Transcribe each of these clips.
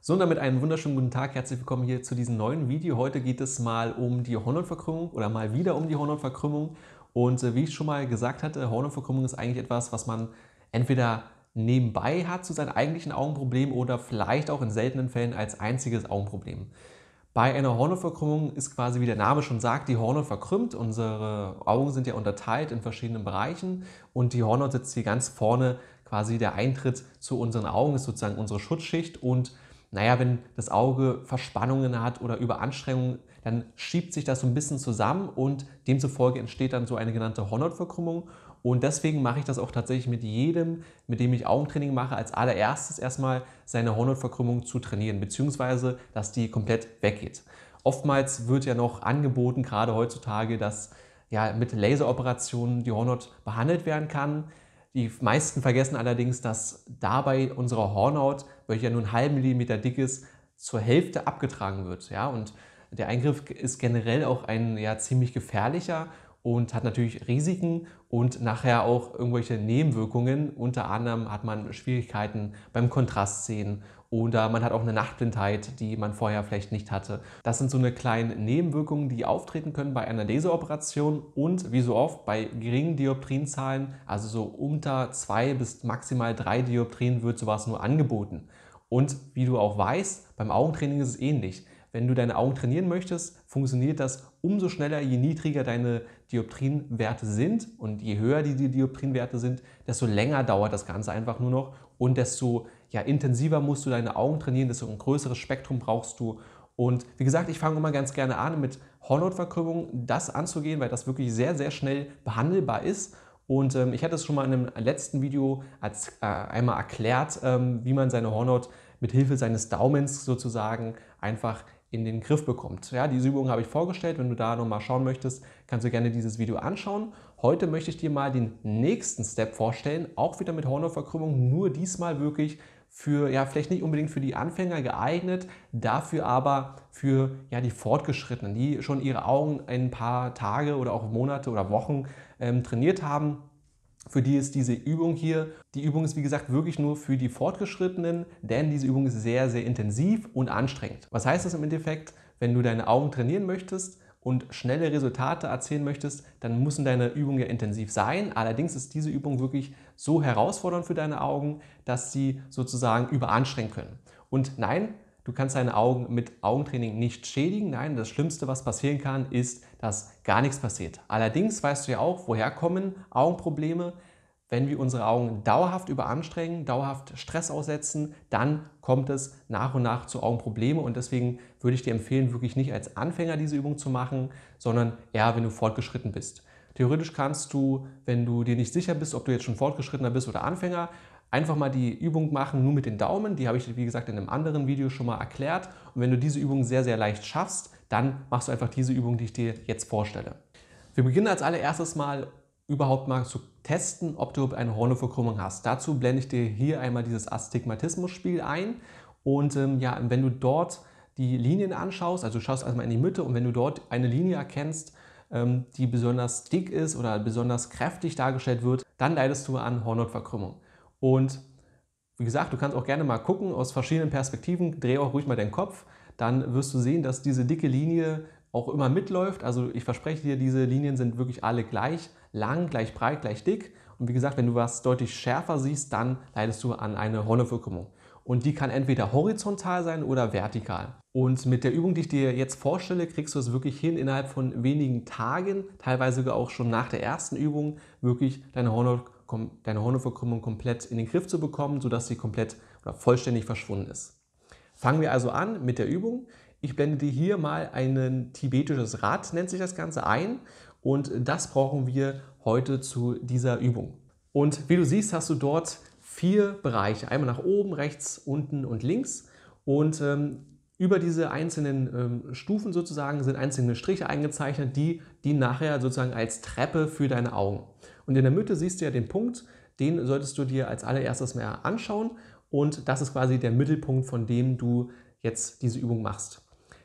So und damit einen wunderschönen guten Tag, herzlich willkommen hier zu diesem neuen Video. Heute geht es mal um die Hornhautverkrümmung oder mal wieder um die Hornhautverkrümmung. Und äh, wie ich schon mal gesagt hatte, Hornhautverkrümmung ist eigentlich etwas, was man entweder nebenbei hat zu seinem eigentlichen Augenproblem oder vielleicht auch in seltenen Fällen als einziges Augenproblem. Bei einer Hornhautverkrümmung ist quasi, wie der Name schon sagt, die Hornhaut verkrümmt. Unsere Augen sind ja unterteilt in verschiedenen Bereichen und die Hornhaut sitzt hier ganz vorne, quasi der Eintritt zu unseren Augen, ist sozusagen unsere Schutzschicht und naja, wenn das Auge Verspannungen hat oder Überanstrengungen, dann schiebt sich das so ein bisschen zusammen und demzufolge entsteht dann so eine genannte Hornhautverkrümmung. Und deswegen mache ich das auch tatsächlich mit jedem, mit dem ich Augentraining mache, als allererstes erstmal seine Hornhautverkrümmung zu trainieren, beziehungsweise dass die komplett weggeht. Oftmals wird ja noch angeboten, gerade heutzutage, dass ja mit Laseroperationen die Hornhaut behandelt werden kann. Die meisten vergessen allerdings, dass dabei unsere Hornhaut, welche ja nur einen halben Millimeter dick ist, zur Hälfte abgetragen wird. Ja? Und der Eingriff ist generell auch ein ja, ziemlich gefährlicher und hat natürlich Risiken und nachher auch irgendwelche Nebenwirkungen. Unter anderem hat man Schwierigkeiten beim Kontrast sehen oder man hat auch eine Nachtblindheit, die man vorher vielleicht nicht hatte. Das sind so eine kleine Nebenwirkungen, die auftreten können bei einer Laseroperation und wie so oft bei geringen Dioptrienzahlen, also so unter zwei bis maximal drei Dioptrien wird sowas nur angeboten. Und wie du auch weißt, beim Augentraining ist es ähnlich. Wenn du deine Augen trainieren möchtest, funktioniert das umso schneller, je niedriger deine Dioptrinwerte sind. Und je höher die Dioptrinwerte sind, desto länger dauert das Ganze einfach nur noch und desto ja, intensiver musst du deine Augen trainieren, desto ein größeres Spektrum brauchst du. Und wie gesagt, ich fange immer ganz gerne an, mit Hornhautverkrümmung das anzugehen, weil das wirklich sehr, sehr schnell behandelbar ist. Und ähm, ich hatte es schon mal in einem letzten Video als, äh, einmal erklärt, ähm, wie man seine Hornhaut mit Hilfe seines Daumens sozusagen einfach in den Griff bekommt. Ja, diese Übung habe ich vorgestellt. Wenn du da nochmal schauen möchtest, kannst du gerne dieses Video anschauen. Heute möchte ich dir mal den nächsten Step vorstellen, auch wieder mit Hornhautverkrümmung, nur diesmal wirklich für, ja, vielleicht nicht unbedingt für die Anfänger geeignet, dafür aber für ja, die Fortgeschrittenen, die schon ihre Augen ein paar Tage oder auch Monate oder Wochen ähm, trainiert haben für die ist diese Übung hier, die Übung ist wie gesagt wirklich nur für die Fortgeschrittenen, denn diese Übung ist sehr, sehr intensiv und anstrengend. Was heißt das im Endeffekt? Wenn du deine Augen trainieren möchtest, und schnelle Resultate erzielen möchtest, dann müssen deine Übungen ja intensiv sein. Allerdings ist diese Übung wirklich so herausfordernd für deine Augen, dass sie sozusagen überanstrengen können. Und nein, Du kannst deine Augen mit Augentraining nicht schädigen. Nein, das Schlimmste, was passieren kann, ist, dass gar nichts passiert. Allerdings weißt du ja auch, woher kommen Augenprobleme. Wenn wir unsere Augen dauerhaft überanstrengen, dauerhaft Stress aussetzen, dann kommt es nach und nach zu Augenproblemen. Und deswegen würde ich dir empfehlen, wirklich nicht als Anfänger diese Übung zu machen, sondern eher, wenn du fortgeschritten bist. Theoretisch kannst du, wenn du dir nicht sicher bist, ob du jetzt schon fortgeschrittener bist oder Anfänger, einfach mal die Übung machen, nur mit den Daumen. Die habe ich, wie gesagt, in einem anderen Video schon mal erklärt. Und wenn du diese Übung sehr, sehr leicht schaffst, dann machst du einfach diese Übung, die ich dir jetzt vorstelle. Wir beginnen als allererstes mal überhaupt mal zu testen, ob du eine Hornverkrümmung hast. Dazu blende ich dir hier einmal dieses Astigmatismus-Spiel ein. Und ähm, ja, wenn du dort die Linien anschaust, also du schaust erstmal in die Mitte und wenn du dort eine Linie erkennst, ähm, die besonders dick ist oder besonders kräftig dargestellt wird, dann leidest du an Hornhautverkrümmung. Und wie gesagt, du kannst auch gerne mal gucken aus verschiedenen Perspektiven, dreh auch ruhig mal deinen Kopf, dann wirst du sehen, dass diese dicke Linie auch immer mitläuft. Also ich verspreche dir, diese Linien sind wirklich alle gleich lang, gleich breit, gleich dick. Und wie gesagt, wenn du was deutlich schärfer siehst, dann leidest du an eine Hornhautverkrümmung. Und die kann entweder horizontal sein oder vertikal. Und mit der Übung, die ich dir jetzt vorstelle, kriegst du es wirklich hin, innerhalb von wenigen Tagen, teilweise auch schon nach der ersten Übung, wirklich deine Hornhaut deine Hornhautverkrümmung komplett in den Griff zu bekommen, sodass sie komplett oder vollständig verschwunden ist. Fangen wir also an mit der Übung. Ich blende dir hier mal ein tibetisches Rad, nennt sich das Ganze, ein und das brauchen wir heute zu dieser Übung. Und wie du siehst, hast du dort vier Bereiche, einmal nach oben, rechts, unten und links. Und ähm, über diese einzelnen ähm, Stufen sozusagen sind einzelne Striche eingezeichnet, die dienen nachher sozusagen als Treppe für deine Augen. Und in der Mitte siehst du ja den Punkt, den solltest du dir als allererstes mehr anschauen und das ist quasi der Mittelpunkt, von dem du jetzt diese Übung machst.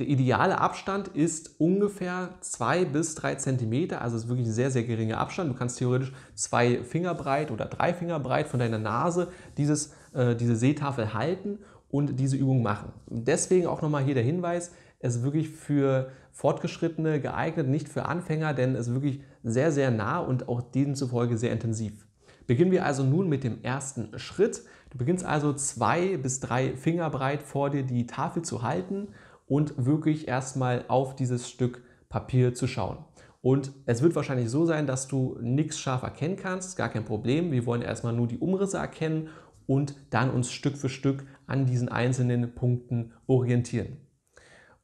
Der ideale Abstand ist ungefähr 2 bis 3 cm, also ist wirklich ein sehr, sehr geringer Abstand. Du kannst theoretisch zwei Finger breit oder drei Finger breit von deiner Nase dieses, äh, diese Seetafel halten und diese Übung machen. Deswegen auch nochmal hier der Hinweis, es ist wirklich für Fortgeschrittene geeignet, nicht für Anfänger, denn es ist wirklich sehr, sehr nah und auch demzufolge sehr intensiv. Beginnen wir also nun mit dem ersten Schritt. Du beginnst also zwei bis drei Finger breit vor dir die Tafel zu halten und wirklich erstmal auf dieses Stück Papier zu schauen. Und es wird wahrscheinlich so sein, dass du nichts scharf erkennen kannst, gar kein Problem. Wir wollen erstmal nur die Umrisse erkennen und dann uns Stück für Stück an diesen einzelnen Punkten orientieren.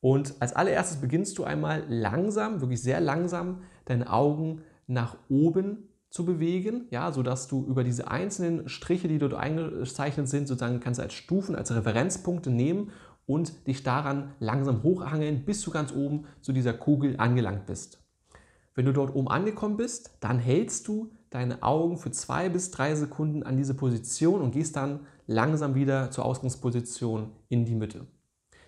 Und als allererstes beginnst du einmal langsam, wirklich sehr langsam, deine Augen nach oben zu bewegen, ja, sodass du über diese einzelnen Striche, die dort eingezeichnet sind, sozusagen kannst du als Stufen, als Referenzpunkte nehmen und dich daran langsam hochangeln, bis du ganz oben zu dieser Kugel angelangt bist. Wenn du dort oben angekommen bist, dann hältst du deine Augen für zwei bis drei Sekunden an diese Position und gehst dann langsam wieder zur Ausgangsposition in die Mitte.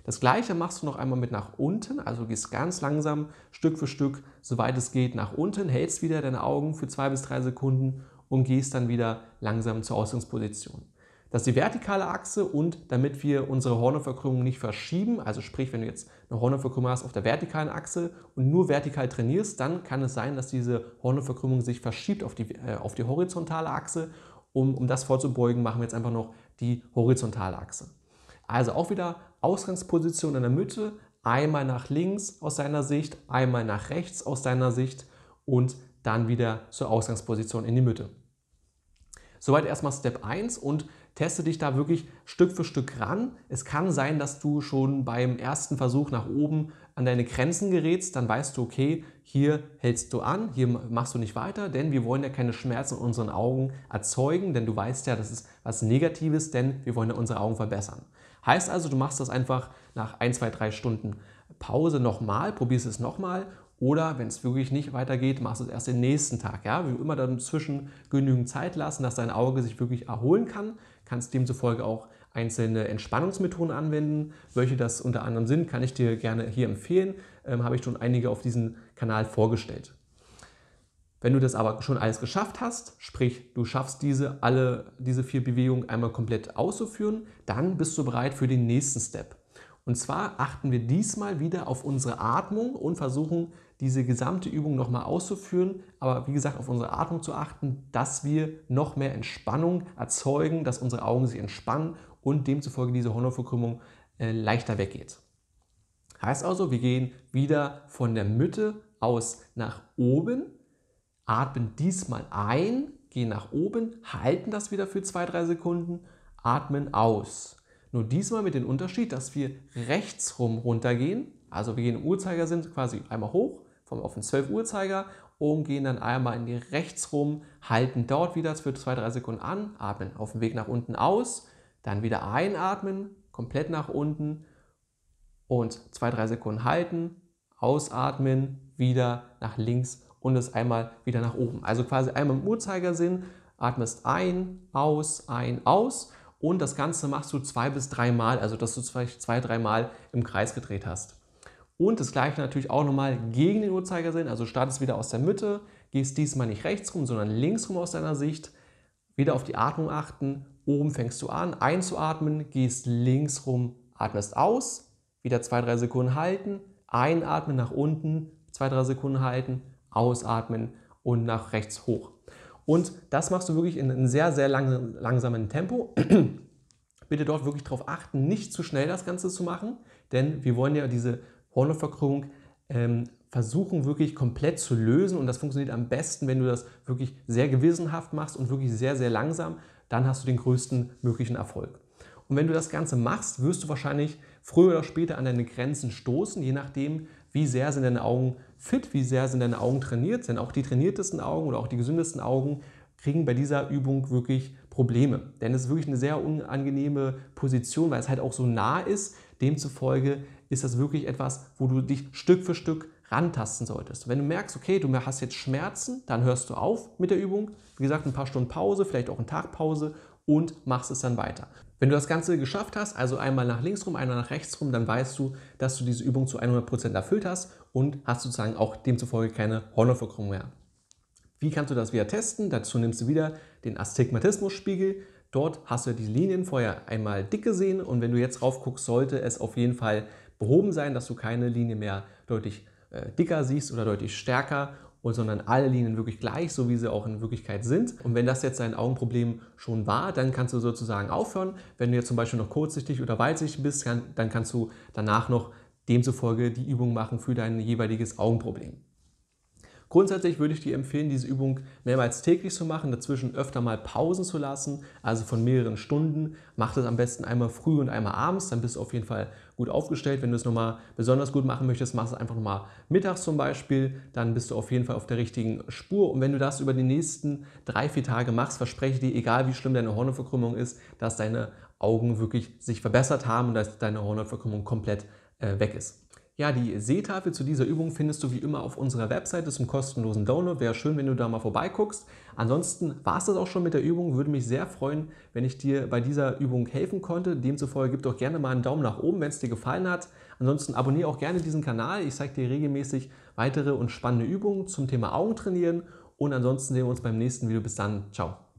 Das gleiche machst du noch einmal mit nach unten, also gehst ganz langsam Stück für Stück, soweit es geht, nach unten, hältst wieder deine Augen für zwei bis drei Sekunden und gehst dann wieder langsam zur Ausgangsposition. Das ist die vertikale Achse und damit wir unsere Hornhautverkrümmung nicht verschieben, also sprich, wenn du jetzt eine Hornhautverkrümmung hast auf der vertikalen Achse und nur vertikal trainierst, dann kann es sein, dass diese Hornhautverkrümmung sich verschiebt auf die, äh, auf die horizontale Achse. Um, um das vorzubeugen, machen wir jetzt einfach noch die horizontale Achse. Also auch wieder Ausgangsposition in der Mitte, einmal nach links aus deiner Sicht, einmal nach rechts aus deiner Sicht und dann wieder zur Ausgangsposition in die Mitte. Soweit erstmal Step 1 und teste dich da wirklich Stück für Stück ran. Es kann sein, dass du schon beim ersten Versuch nach oben an deine Grenzen gerätst, dann weißt du, okay, hier hältst du an, hier machst du nicht weiter, denn wir wollen ja keine Schmerzen in unseren Augen erzeugen, denn du weißt ja, das ist was Negatives, denn wir wollen ja unsere Augen verbessern. Heißt also, du machst das einfach nach 1, 2, 3 Stunden Pause nochmal, probierst es nochmal oder wenn es wirklich nicht weitergeht, machst du es erst den nächsten Tag. Ja? Wie immer dazwischen genügend Zeit lassen, dass dein Auge sich wirklich erholen kann. Kannst demzufolge auch einzelne Entspannungsmethoden anwenden. Welche das unter anderem sind, kann ich dir gerne hier empfehlen. Ähm, Habe ich schon einige auf diesem Kanal vorgestellt. Wenn du das aber schon alles geschafft hast, sprich du schaffst diese alle diese vier Bewegungen einmal komplett auszuführen, dann bist du bereit für den nächsten Step. Und zwar achten wir diesmal wieder auf unsere Atmung und versuchen diese gesamte Übung nochmal auszuführen, aber wie gesagt auf unsere Atmung zu achten, dass wir noch mehr Entspannung erzeugen, dass unsere Augen sich entspannen und demzufolge diese Hornhautverkrümmung äh, leichter weggeht. Heißt also, wir gehen wieder von der Mitte aus nach oben, atmen diesmal ein, gehen nach oben, halten das wieder für zwei, drei Sekunden, atmen aus. Nur diesmal mit dem Unterschied, dass wir rechtsrum runtergehen. Also wir gehen im Uhrzeigersinn quasi einmal hoch, auf den 12 Uhr Zeiger und gehen dann einmal in die rechts rum, halten dort wieder für 2-3 Sekunden an, atmen auf dem Weg nach unten aus, dann wieder einatmen, komplett nach unten und 2-3 Sekunden halten, ausatmen, wieder nach links und es einmal wieder nach oben. Also quasi einmal im Uhrzeigersinn, atmest ein, aus, ein, aus und das Ganze machst du zwei bis Mal, also dass du zwei, zwei Mal im Kreis gedreht hast. Und das gleiche natürlich auch nochmal gegen den Uhrzeigersinn. Also startest wieder aus der Mitte, gehst diesmal nicht rechts rum, sondern links rum aus deiner Sicht. Wieder auf die Atmung achten. Oben fängst du an, einzuatmen, gehst links rum, atmest aus. Wieder zwei, drei Sekunden halten. Einatmen nach unten, zwei, drei Sekunden halten. Ausatmen und nach rechts hoch. Und das machst du wirklich in einem sehr, sehr lang, langsamen Tempo. Bitte dort wirklich darauf achten, nicht zu schnell das Ganze zu machen, denn wir wollen ja diese Hornhautverkrümmung ähm, versuchen wirklich komplett zu lösen und das funktioniert am besten, wenn du das wirklich sehr gewissenhaft machst und wirklich sehr, sehr langsam, dann hast du den größten möglichen Erfolg. Und wenn du das Ganze machst, wirst du wahrscheinlich früher oder später an deine Grenzen stoßen, je nachdem, wie sehr sind deine Augen fit, wie sehr sind deine Augen trainiert. Denn auch die trainiertesten Augen oder auch die gesündesten Augen kriegen bei dieser Übung wirklich Probleme. Denn es ist wirklich eine sehr unangenehme Position, weil es halt auch so nah ist. Demzufolge ist das wirklich etwas, wo du dich Stück für Stück rantasten solltest. Wenn du merkst, okay, du hast jetzt Schmerzen, dann hörst du auf mit der Übung. Wie gesagt, ein paar Stunden Pause, vielleicht auch einen Tag Pause und machst es dann weiter. Wenn du das Ganze geschafft hast, also einmal nach links rum, einmal nach rechts rum, dann weißt du, dass du diese Übung zu 100% erfüllt hast und hast sozusagen auch demzufolge keine Hornhautverkrümmung mehr. Wie kannst du das wieder testen? Dazu nimmst du wieder den Astigmatismus-Spiegel. Dort hast du die Linien vorher einmal dick gesehen und wenn du jetzt rauf guckst, sollte es auf jeden Fall behoben sein, dass du keine Linie mehr deutlich äh, dicker siehst oder deutlich stärker, sondern alle Linien wirklich gleich, so wie sie auch in Wirklichkeit sind. Und wenn das jetzt dein Augenproblem schon war, dann kannst du sozusagen aufhören. Wenn du jetzt zum Beispiel noch kurzsichtig oder weitsichtig bist, kann, dann kannst du danach noch demzufolge die Übung machen für dein jeweiliges Augenproblem. Grundsätzlich würde ich dir empfehlen, diese Übung mehrmals täglich zu machen, dazwischen öfter mal Pausen zu lassen, also von mehreren Stunden. Mach das am besten einmal früh und einmal abends, dann bist du auf jeden Fall gut aufgestellt. Wenn du es nochmal besonders gut machen möchtest, machst du es einfach nochmal mittags zum Beispiel, dann bist du auf jeden Fall auf der richtigen Spur. Und wenn du das über die nächsten drei, vier Tage machst, verspreche dir, egal wie schlimm deine Hornhautverkrümmung ist, dass deine Augen wirklich sich verbessert haben und dass deine Hornhautverkrümmung komplett äh, weg ist. Ja, die Seetafel zu dieser Übung findest du wie immer auf unserer Website, ist im kostenlosen Download. Wäre schön, wenn du da mal vorbeiguckst. Ansonsten war es das auch schon mit der Übung. Würde mich sehr freuen, wenn ich dir bei dieser Übung helfen konnte. Demzufolge gib doch gerne mal einen Daumen nach oben, wenn es dir gefallen hat. Ansonsten abonniere auch gerne diesen Kanal. Ich zeige dir regelmäßig weitere und spannende Übungen zum Thema Augen trainieren. Und ansonsten sehen wir uns beim nächsten Video. Bis dann. Ciao.